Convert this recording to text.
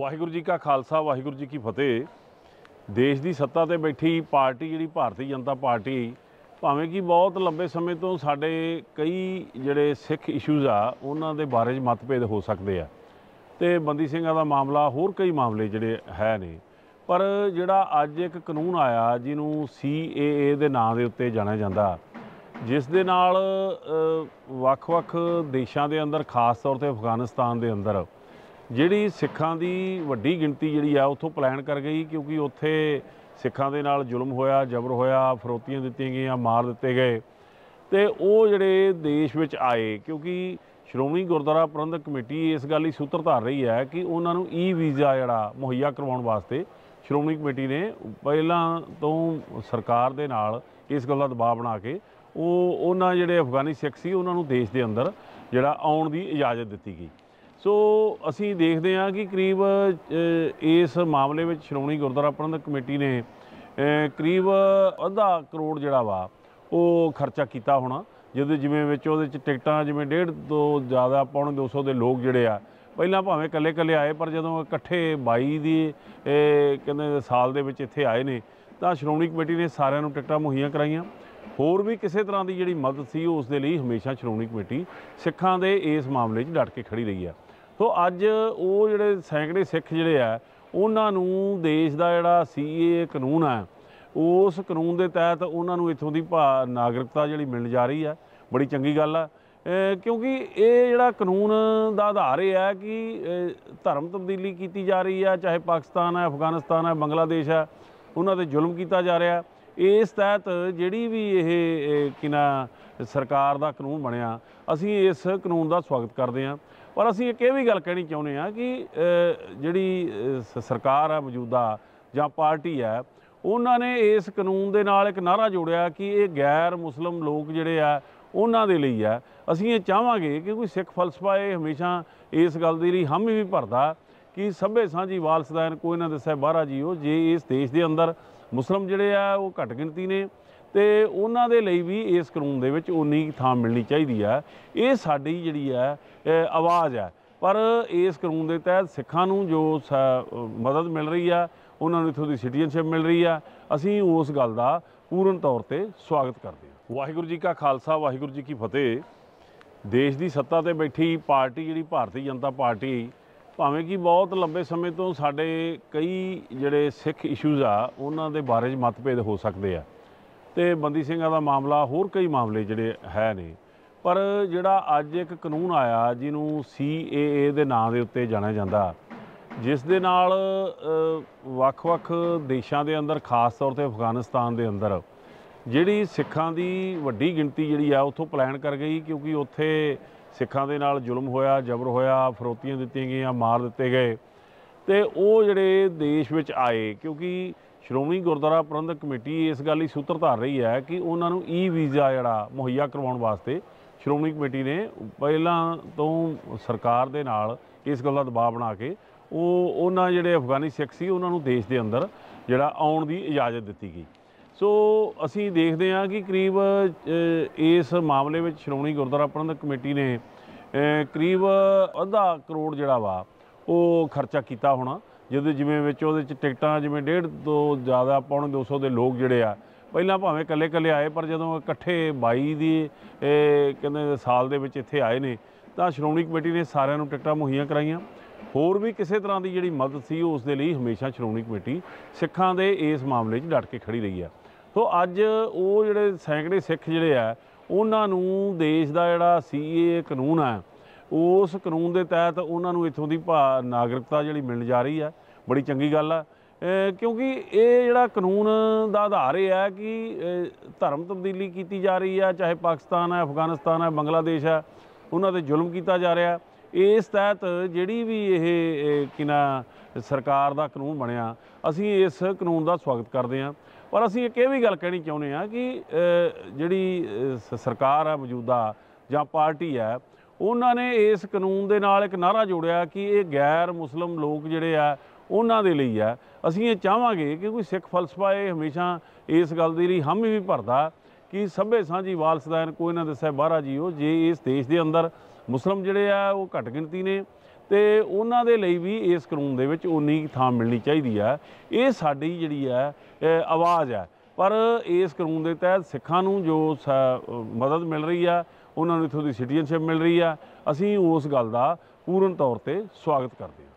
ਵਾਹਿਗੁਰੂ ਜੀ ਕਾ ਖਾਲਸਾ ਵਾਹਿਗੁਰੂ ਜੀ ਕੀ ਫਤਿਹ ਦੇਸ਼ ਦੀ ਸੱਤਾ ਤੇ ਬੈਠੀ ਪਾਰਟੀ ਜਿਹੜੀ ਭਾਰਤੀ ਜਨਤਾ ਪਾਰਟੀ ਭਾਵੇਂ ਕਿ ਬਹੁਤ ਲੰਬੇ ਸਮੇਂ ਤੋਂ ਸਾਡੇ ਕਈ ਜਿਹੜੇ ਸਿੱਖ ਇਸ਼ੂਜ਼ ਆ ਉਹਨਾਂ ਦੇ ਬਾਰੇ 'ਚ ਮਤਭੇਦ ਹੋ ਸਕਦੇ ਆ ਤੇ ਬੰਦੀ ਸਿੰਘਾਂ ਦਾ ਮਾਮਲਾ ਹੋਰ ਕਈ ਮਾਮਲੇ ਜਿਹੜੇ ਹੈ ਨੇ ਪਰ ਜਿਹੜਾ ਅੱਜ ਇੱਕ ਕਾਨੂੰਨ ਆਇਆ ਜਿਹਨੂੰ ਸੀਏਏ ਦੇ ਨਾਂ ਦੇ ਉੱਤੇ ਜਾਣਿਆ ਜਾਂਦਾ ਜਿਸ ਦੇ ਨਾਲ ਵੱਖ-ਵੱਖ ਦੇਸ਼ਾਂ ਦੇ ਅੰਦਰ ਖਾਸ ਤੌਰ ਤੇ ਅਫਗਾਨਿਸਤਾਨ ਦੇ ਅੰਦਰ ਜਿਹੜੀ ਸਿੱਖਾਂ ਦੀ ਵੱਡੀ ਗਿਣਤੀ ਜਿਹੜੀ ਆ ਉੱਥੋਂ ਪਲਾਨ ਕਰ ਗਈ ਕਿਉਂਕਿ ਉੱਥੇ ਸਿੱਖਾਂ ਦੇ ਨਾਲ ਜ਼ੁਲਮ ਹੋਇਆ ਜਬਰ ਹੋਇਆ ਫਰੋਤੀਆਂ ਦਿੱਤੀਆਂ ਗਈਆਂ ਮਾਰ ਦਿੱਤੇ ਗਏ ਤੇ ਉਹ ਜਿਹੜੇ ਦੇਸ਼ ਵਿੱਚ ਆਏ ਕਿਉਂਕਿ ਸ਼੍ਰੋਮਣੀ ਗੁਰਦੁਆਰਾ ਪ੍ਰਬੰਧਕ ਕਮੇਟੀ ਇਸ ਗੱਲ ਹੀ ਸੂਤਰ ਧਾਰ ਰਹੀ ਹੈ ਕਿ ਉਹਨਾਂ ਨੂੰ ਈ ਵੀਜ਼ਾ ਜਿਹੜਾ ਮੁਹੱਈਆ ਕਰਵਾਉਣ ਵਾਸਤੇ ਸ਼੍ਰੋਮਣੀ ਕਮੇਟੀ ਨੇ ਪਹਿਲਾਂ ਤੋਂ ਸਰਕਾਰ ਦੇ ਨਾਲ ਇਸ ਗੱਲ ਦਾ ਦਬਾਅ ਬਣਾ ਕੇ ਉਹ ਉਹਨਾਂ ਜਿਹੜੇ ਅਫਗਾਨੀ ਸਿੱਖ ਸੀ ਉਹਨਾਂ ਨੂੰ ਦੇਸ਼ ਦੇ ਅੰਦਰ ਜਿਹੜਾ ਆਉਣ ਦੀ ਇਜਾਜ਼ਤ ਦਿੱਤੀ ਗਈ ਸੋ ਅਸੀਂ ਦੇਖਦੇ ਹਾਂ ਕਿ ਕਰੀਬ ਇਸ ਮਾਮਲੇ ਵਿੱਚ ਸ਼੍ਰੋਮਣੀ ਗੁਰਦੁਆਰਾ ਪ੍ਰਬੰਧਕ ਕਮੇਟੀ ਨੇ ਕਰੀਬ ਅੱਧਾ ਕਰੋੜ ਜਿਹੜਾ ਵਾ ਉਹ ਖਰਚਾ ਕੀਤਾ ਹੋਣਾ ਜਿਹਦੇ ਜਿਵੇਂ ਵਿੱਚ ਉਹਦੇ ਚ ਟਿਕਟਾਂ ਜਿਵੇਂ ਡੇਢ ਤੋਂ ਜ਼ਿਆਦਾ ਪੌਣ 200 ਦੇ ਲੋਕ ਜਿਹੜੇ ਆ ਪਹਿਲਾਂ ਭਾਵੇਂ ਕੱਲੇ ਕੱਲੇ ਆਏ ਪਰ ਜਦੋਂ ਇਕੱਠੇ 22 ਦੀ ਕਹਿੰਦੇ ਸਾਲ ਦੇ ਵਿੱਚ ਇੱਥੇ ਆਏ ਨੇ ਤਾਂ ਸ਼੍ਰੋਮਣੀ ਕਮੇਟੀ ਨੇ ਸਾਰਿਆਂ ਨੂੰ ਟਿਕਟਾਂ ਮੁਹੱਈਆ ਕਰਾਈਆਂ ਹੋਰ ਵੀ ਕਿਸੇ ਤਰ੍ਹਾਂ ਦੀ ਜਿਹੜੀ ਮਦਦ ਸੀ ਉਸ ਦੇ ਲਈ ਹਮੇਸ਼ਾ ਸ਼੍ਰੋਮਣੀ ਕਮੇਟੀ ਸਿੱਖਾਂ ਦੇ ਇਸ ਮਾਮਲੇ 'ਚ ਡਟ ਕੇ ਖੜੀ ਰਹੀ ਆ ਸੋ ਅੱਜ ਉਹ ਜਿਹੜੇ ਸੈਂਕੜੇ ਸਿੱਖ ਜਿਹੜੇ ਆ ਉਹਨਾਂ ਨੂੰ ਦੇਸ਼ ਦਾ ਜਿਹੜਾ ਸੀਏ ਕਾਨੂੰਨ ਆ ਉਸ ਕਾਨੂੰਨ ਦੇ ਤਹਿਤ ਉਹਨਾਂ ਨੂੰ ਇਥੋਂ ਦੀ ਨਾਗਰਿਕਤਾ ਜਿਹੜੀ ਮਿਲਣ ਜਾ ਰਹੀ ਆ ਬੜੀ ਚੰਗੀ ਗੱਲ ਆ ਕਿਉਂਕਿ ਇਹ ਜਿਹੜਾ ਕਾਨੂੰਨ ਦਾ ਆਧਾਰ ਇਹ ਹੈ ਕਿ ਧਰਮ ਤਬਦੀਲੀ ਕੀਤੀ ਜਾ ਰਹੀ ਆ ਚਾਹੇ ਪਾਕਿਸਤਾਨ ਹੈ ਅਫਗਾਨਿਸਤਾਨ ਹੈ ਬੰਗਲਾਦੇਸ਼ ਹੈ ਉਹਨਾਂ ਤੇ ਜ਼ੁਲਮ ਕੀਤਾ ਜਾ ਰਿਹਾ ਇਸ ਤਹਿਤ ਜਿਹੜੀ ਵੀ ਇਹ ਕਿਨਾ ਸਰਕਾਰ ਦਾ ਕਾਨੂੰਨ ਬਣਿਆ ਅਸੀਂ ਇਸ ਕਾਨੂੰਨ ਦਾ ਸਵਾਗਤ ਕਰਦੇ ਹਾਂ ਪਰ ਅਸੀਂ ਇੱਕ ਇਹ ਵੀ ਗੱਲ ਕਹਿਣੀ ਚਾਹੁੰਦੇ ਆ ਕਿ ਜਿਹੜੀ ਸਰਕਾਰ ਆ ਮੌਜੂਦਾ ਜਾਂ ਪਾਰਟੀ ਆ ਉਹਨਾਂ ਨੇ ਇਸ ਕਾਨੂੰਨ ਦੇ ਨਾਲ ਇੱਕ ਨਾਰਾ ਜੋੜਿਆ ਕਿ ਇਹ ਗੈਰ ਮੁਸਲਮ ਲੋਕ ਜਿਹੜੇ ਆ ਉਹਨਾਂ ਦੇ ਲਈ ਆ ਅਸੀਂ ਇਹ ਚਾਹਾਂਗੇ ਕਿ ਕੋਈ ਸਿੱਖ ਫਲਸਫਾ ਇਹ ਹਮੇਸ਼ਾ ਇਸ ਗੱਲ ਦੇ ਲਈ ਹਮ ਵੀ ਭਰਦਾ ਕਿ ਸਭੇ ਸਾਂਝੀ ਵਾਲਸਦਾਨ ਕੋਈ ਨਾ ਦੱਸੇ ਬਾਹਰਾ ਜੀਓ ਜੇ ਇਸ ਦੇਸ਼ ਦੇ ਅੰਦਰ ਮੁਸਲਮ ਜਿਹੜੇ ਆ ਉਹ ਘਟ ਗਿਣਤੀ ਨੇ ਤੇ ਉਹਨਾਂ ਦੇ ਲਈ ਵੀ ਇਸ ਕਾਨੂੰਨ ਦੇ ਵਿੱਚ ਉਨੀ ਥਾਂ ਮਿਲਣੀ ਚਾਹੀਦੀ ਹੈ ਇਹ ਸਾਡੀ ਜਿਹੜੀ ਹੈ ਆਵਾਜ਼ ਹੈ ਪਰ ਇਸ ਕਾਨੂੰਨ ਦੇ ਤਹਿਤ ਸਿੱਖਾਂ ਨੂੰ ਜੋ ਮਦਦ ਮਿਲ ਰਹੀ ਆ ਉਹਨਾਂ ਨੂੰ ਇਥੋਂ ਦੀ ਸਿਟੀਜ਼ਨਸ਼ਿਪ ਮਿਲ ਰਹੀ ਆ ਅਸੀਂ ਉਸ ਗੱਲ ਦਾ ਪੂਰਨ ਤੌਰ ਤੇ ਸਵਾਗਤ ਕਰਦੇ ਹਾਂ ਵਾਹਿਗੁਰੂ ਜੀ ਕਾ ਖਾਲਸਾ ਵਾਹਿਗੁਰੂ ਜੀ ਕੀ ਫਤਿਹ ਦੇਸ਼ ਦੀ ਸੱਤਾ ਤੇ ਬੈਠੀ ਪਾਰਟੀ ਜਿਹੜੀ ਭਾਰਤੀ ਜਨਤਾ ਪਾਰਟੀ ਭਾਵੇਂ ਕਿ ਬਹੁਤ ਲੰਬੇ ਸਮੇਂ ਤੋਂ ਸਾਡੇ ਕਈ ਜਿਹੜੇ ਸਿੱਖ ਇਸ਼ੂਜ਼ ਆ ਉਹਨਾਂ ਦੇ ਬਾਰੇ ਵਿੱਚ ਮਤਭੇਦ ਹੋ ਸਕਦੇ ਆ ਤੇ ਬੰਦੀ ਸਿੰਘਾਂ ਦਾ ਮਾਮਲਾ ਹੋਰ ਕਈ ਮਾਮਲੇ ਜਿਹੜੇ ਹੈ ਨੇ ਪਰ ਜਿਹੜਾ ਅੱਜ ਇੱਕ ਕਾਨੂੰਨ ਆਇਆ ਜਿਹਨੂੰ CAA ਦੇ ਨਾਂ ਦੇ ਉੱਤੇ ਜਾਣਿਆ ਜਾਂਦਾ ਜਿਸ ਦੇ ਨਾਲ ਵੱਖ-ਵੱਖ ਦੇਸ਼ਾਂ ਦੇ ਅੰਦਰ ਖਾਸ ਤੌਰ ਤੇ ਅਫਗਾਨਿਸਤਾਨ ਦੇ ਅੰਦਰ ਜਿਹੜੀ ਸਿੱਖਾਂ ਦੀ ਵੱਡੀ ਗਿਣਤੀ ਜਿਹੜੀ ਆ ਉੱਥੋਂ ਪਲਾਨ ਕਰ ਗਈ ਕਿਉਂਕਿ ਉੱਥੇ ਸਿੱਖਾਂ ਦੇ ਨਾਲ ਜ਼ੁਲਮ ਹੋਇਆ ਜ਼ਬਰ ਹੋਇਆ ਫਰੋਤੀਆਂ ਦਿੱਤੀਆਂ ਗਈਆਂ ਮਾਰ ਦਿੱਤੇ ਗਏ ਤੇ ਉਹ ਜਿਹੜੇ ਦੇਸ਼ ਵਿੱਚ ਆਏ ਕਿਉਂਕਿ ਸ਼੍ਰੋਮਣੀ ਗੁਰਦੁਆਰਾ ਪ੍ਰਬੰਧਕ ਕਮੇਟੀ ਇਸ ਗੱਲ ਲਈ ਸੂਤਰ ਧਾਰ ਰਹੀ ਹੈ ਕਿ ਉਹਨਾਂ ਨੂੰ ਈ ਵੀਜ਼ਾ ਜਿਹੜਾ ਮੁਹੱਈਆ ਕਰਵਾਉਣ ਵਾਸਤੇ ਸ਼੍ਰੋਮਣੀ ਕਮੇਟੀ ਨੇ ਪਹਿਲਾਂ ਤੋਂ ਸਰਕਾਰ ਦੇ ਨਾਲ ਇਸ ਗੱਲ ਦਾ ਦਬਾਅ ਬਣਾ ਕੇ ਉਹ ਉਹਨਾਂ ਜਿਹੜੇ ਅਫਗਾਨੀ ਸਿੱਖ ਸੀ ਉਹਨਾਂ ਨੂੰ ਦੇਸ਼ ਦੇ ਅੰਦਰ ਜਿਹੜਾ ਆਉਣ ਦੀ ਇਜਾਜ਼ਤ ਦਿੱਤੀ ਗਈ ਸੋ ਅਸੀਂ ਦੇਖਦੇ ਹਾਂ ਕਿ ਕਰੀਬ ਇਸ ਮਾਮਲੇ ਵਿੱਚ ਸ਼੍ਰੋਮਣੀ ਗੁਰਦੁਆਰਾ ਪ੍ਰਬੰਧਕ ਕਮੇਟੀ ਨੇ ਕਰੀਬ ਅੱਧਾ ਕਰੋੜ ਜਿਹੜਾ ਵਾ ਉਹ ਖਰਚਾ ਕੀਤਾ ਹੋਣਾ ਜਿਹਦੇ ਜਿਵੇਂ ਵਿੱਚ ਉਹਦੇ ਚ ਟਿਕਟਾਂ ਜਿਵੇਂ ਡੇਢ ਤੋਂ ਜ਼ਿਆਦਾ ਪੌਣ 200 ਦੇ ਲੋਕ ਜਿਹੜੇ ਆ ਪਹਿਲਾਂ ਭਾਵੇਂ ਇਕੱਲੇ ਇਕੱਲੇ ਆਏ ਪਰ ਜਦੋਂ ਇਕੱਠੇ 22 ਦੀ ਇਹ ਕਹਿੰਦੇ ਸਾਲ ਦੇ ਵਿੱਚ ਇੱਥੇ ਆਏ ਨੇ ਤਾਂ ਸ਼੍ਰੋਮਣੀ ਕਮੇਟੀ ਨੇ ਸਾਰਿਆਂ ਨੂੰ ਟਿਕਟਾਂ ਮੁਹੱਈਆ ਕਰਾਈਆਂ ਹੋਰ ਵੀ ਕਿਸੇ ਤਰ੍ਹਾਂ ਦੀ ਜਿਹੜੀ ਮਦਦ ਸੀ ਉਸ ਦੇ ਲਈ ਹਮੇਸ਼ਾ ਸ਼੍ਰੋਮਣੀ ਕਮੇਟੀ ਸਿੱਖਾਂ ਦੇ ਇਸ ਮਾਮਲੇ 'ਚ ਡਟ ਕੇ ਖੜੀ ਰਹੀ ਆ ਸੋ ਅੱਜ ਉਹ ਜਿਹੜੇ ਸੈਂਕੜੇ ਸਿੱਖ ਜਿਹੜੇ ਆ ਉਹਨਾਂ ਨੂੰ ਦੇਸ਼ ਦਾ ਜਿਹੜਾ ਸੀਏ ਕਾਨੂੰਨ ਆ ਉਸ ਕਾਨੂੰਨ ਦੇ ਤਹਿਤ ਉਹਨਾਂ ਨੂੰ ਇੱਥੋਂ ਦੀ ਨਾਗਰਿਕਤਾ ਜਿਹੜੀ ਮਿਲਣ ਜਾ ਰਹੀ ਹੈ ਬੜੀ ਚੰਗੀ ਗੱਲ ਆ ਕਿਉਂਕਿ ਇਹ ਜਿਹੜਾ ਕਾਨੂੰਨ ਦਾ ਆਧਾਰ ਇਹ ਹੈ ਕਿ ਧਰਮ ਤਬਦੀਲੀ ਕੀਤੀ ਜਾ ਰਹੀ ਹੈ ਚਾਹੇ ਪਾਕਿਸਤਾਨ ਹੈ ਅਫਗਾਨਿਸਤਾਨ ਹੈ ਬੰਗਲਾਦੇਸ਼ ਹੈ ਉਹਨਾਂ ਤੇ ਜ਼ੁਲਮ ਕੀਤਾ ਜਾ ਰਿਹਾ ਇਸ ਤਹਿਤ ਜਿਹੜੀ ਵੀ ਇਹ ਕਿਨਾ ਸਰਕਾਰ ਦਾ ਕਾਨੂੰਨ ਬਣਿਆ ਅਸੀਂ ਇਸ ਕਾਨੂੰਨ ਦਾ ਸਵਾਗਤ ਕਰਦੇ ਹਾਂ ਪਰ ਅਸੀਂ ਇੱਕ ਇਹ ਵੀ ਗੱਲ ਕਹਿਣੀ ਚਾਹੁੰਦੇ ਹਾਂ ਕਿ ਜਿਹੜੀ ਸਰਕਾਰ ਹੈ ਮੌਜੂਦਾ ਜਾਂ ਪਾਰਟੀ ਹੈ ਉਹਨਾਂ ਨੇ ਇਸ ਕਾਨੂੰਨ ਦੇ ਨਾਲ ਇੱਕ ਨਾਰਾ ਜੋੜਿਆ ਕਿ ਇਹ ਗੈਰ ਮੁਸਲਮ ਲੋਕ ਜਿਹੜੇ ਆ ਉਹਨਾਂ ਦੇ ਲਈ ਆ ਅਸੀਂ ਇਹ ਚਾਹਾਂਗੇ ਕਿ ਕੋਈ ਸਿੱਖ ਫਲਸਫਾ ਇਹ ਹਮੇਸ਼ਾ ਇਸ ਗੱਲ ਦੇ ਲਈ ਹਮ ਵੀ ਭਰਦਾ ਕਿ ਸਭੇ ਸਾਂਝੀ ਵਾਲਸਦਾਨ ਕੋਈ ਨਾ ਦੱਸੇ ਬਾਹਰਾ ਉਹ ਜੇ ਇਸ ਦੇਸ਼ ਦੇ ਅੰਦਰ ਮੁਸਲਮ ਜਿਹੜੇ ਆ ਉਹ ਘਟ ਗਿਣਤੀ ਨੇ ਤੇ ਉਹਨਾਂ ਦੇ ਲਈ ਵੀ ਇਸ ਕਾਨੂੰਨ ਦੇ ਵਿੱਚ ਉਨੀ ਥਾਂ ਮਿਲਣੀ ਚਾਹੀਦੀ ਆ ਇਹ ਸਾਡੀ ਜਿਹੜੀ ਆ ਆਵਾਜ਼ ਆ ਪਰ ਇਸ ਕਾਨੂੰਨ ਦੇ ਤਹਿਤ ਸਿੱਖਾਂ ਨੂੰ ਜੋ ਮਦਦ ਮਿਲ ਰਹੀ ਆ ਉਹਨਾਂ ਨੂੰ ਇਥੋਂ ਦੀ ਸਿਟੀਜ਼ਨਸ਼ਿਪ ਮਿਲ ਰਹੀ ਆ ਅਸੀਂ ਉਸ ਗੱਲ ਦਾ ਪੂਰਨ ਤੌਰ ਤੇ ਸਵਾਗਤ ਕਰਦੇ ਹਾਂ